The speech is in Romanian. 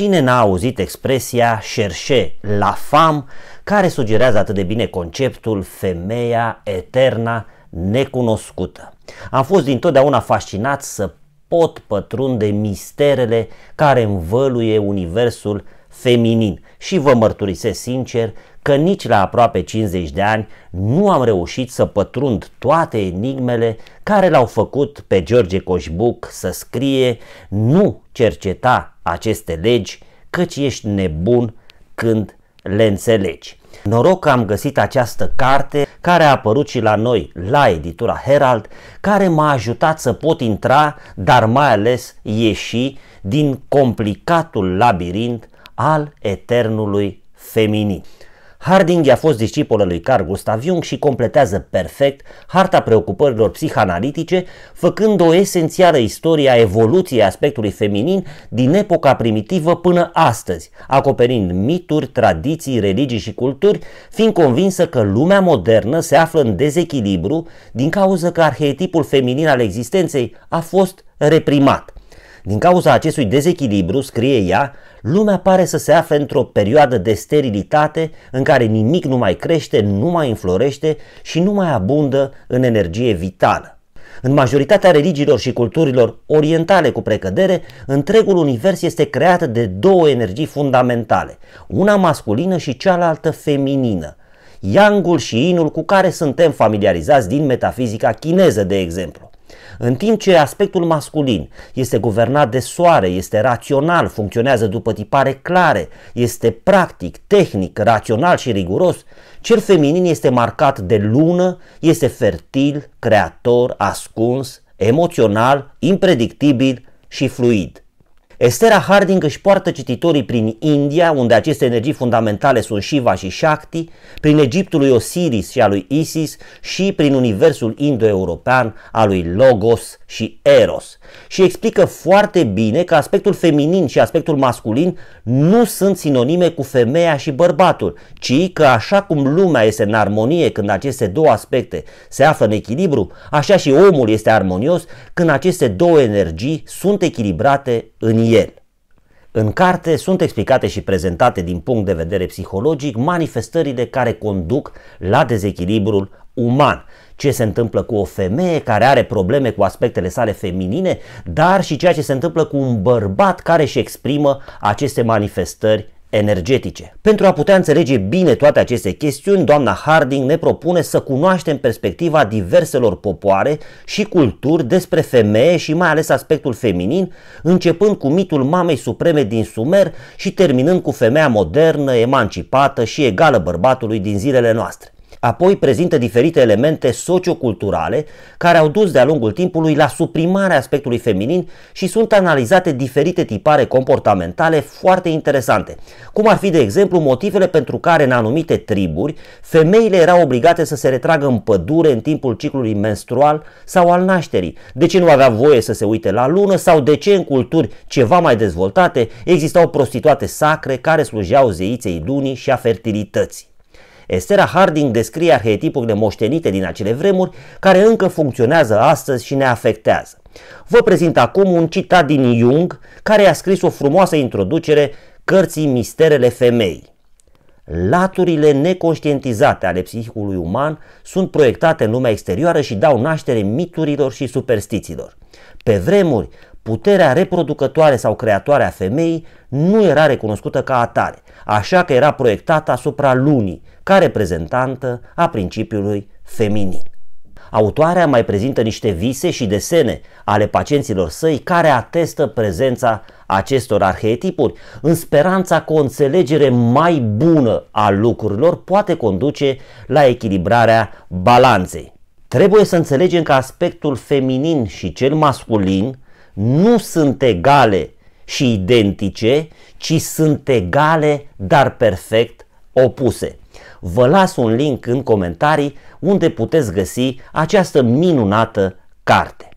Cine n-a auzit expresia șerșe la fam, care sugerează atât de bine conceptul femeia eterna necunoscută? Am fost dintotdeauna fascinat să pot pătrunde misterele care învăluie universul feminin și vă mărturisesc sincer că nici la aproape 50 de ani nu am reușit să pătrund toate enigmele care l-au făcut pe George Coșbuc să scrie nu cerceta aceste legi, căci ești nebun când le înțelegi. Noroc că am găsit această carte care a apărut și la noi, la editura Herald, care m-a ajutat să pot intra, dar mai ales ieși din complicatul labirint al eternului feminin. Harding a fost discipolă lui Carl Gustav Jung și completează perfect harta preocupărilor psihanalitice, făcând o esențială istorie a evoluției aspectului feminin din epoca primitivă până astăzi, acoperind mituri, tradiții, religii și culturi, fiind convinsă că lumea modernă se află în dezechilibru din cauza că arhetipul feminin al existenței a fost reprimat. Din cauza acestui dezechilibru, scrie ea, Lumea pare să se afle într-o perioadă de sterilitate în care nimic nu mai crește, nu mai înflorește și nu mai abundă în energie vitală. În majoritatea religiilor și culturilor orientale cu precădere, întregul univers este creat de două energii fundamentale, una masculină și cealaltă feminină. Yangul și Inul cu care suntem familiarizați din metafizica chineză, de exemplu. În timp ce aspectul masculin este guvernat de soare, este rațional, funcționează după tipare clare, este practic, tehnic, rațional și riguros, cel feminin este marcat de lună, este fertil, creator, ascuns, emoțional, impredictibil și fluid. Estera Harding își poartă cititorii prin India, unde aceste energii fundamentale sunt Shiva și Shakti, prin Egiptul lui Osiris și al lui Isis și prin universul indo-european al lui Logos și Eros. Și explică foarte bine că aspectul feminin și aspectul masculin nu sunt sinonime cu femeia și bărbatul, ci că așa cum lumea este în armonie când aceste două aspecte se află în echilibru, așa și omul este armonios când aceste două energii sunt echilibrate în el. În carte sunt explicate și prezentate din punct de vedere psihologic manifestările care conduc la dezechilibrul uman. Ce se întâmplă cu o femeie care are probleme cu aspectele sale feminine, dar și ceea ce se întâmplă cu un bărbat care își exprimă aceste manifestări energetice. Pentru a putea înțelege bine toate aceste chestiuni, doamna Harding ne propune să cunoaștem perspectiva diverselor popoare și culturi despre femeie și mai ales aspectul feminin, începând cu mitul mamei supreme din Sumer și terminând cu femeia modernă, emancipată și egală bărbatului din zilele noastre. Apoi prezintă diferite elemente socioculturale care au dus de-a lungul timpului la suprimarea aspectului feminin și sunt analizate diferite tipare comportamentale foarte interesante, cum ar fi de exemplu motivele pentru care în anumite triburi femeile erau obligate să se retragă în pădure în timpul ciclului menstrual sau al nașterii, de ce nu avea voie să se uite la lună sau de ce în culturi ceva mai dezvoltate existau prostituate sacre care slujeau zeiței lunii și a fertilității. Estera Harding descrie arhetipurile moștenite din acele vremuri care încă funcționează astăzi și ne afectează. Vă prezint acum un citat din Jung care a scris o frumoasă introducere cărții Misterele Femeii. Laturile neconștientizate ale psihicului uman sunt proiectate în lumea exterioară și dau naștere miturilor și superstițiilor. Pe vremuri, puterea reproducătoare sau creatoare a femeii nu era recunoscută ca atare, așa că era proiectată asupra lunii, ca reprezentantă a principiului feminin autoarea mai prezintă niște vise și desene ale pacienților săi care atestă prezența acestor arhetipuri, în speranța că o înțelegere mai bună a lucrurilor poate conduce la echilibrarea balanței. Trebuie să înțelegem că aspectul feminin și cel masculin nu sunt egale și identice, ci sunt egale, dar perfect opuse. Vă las un link în comentarii unde puteți găsi această minunată carte.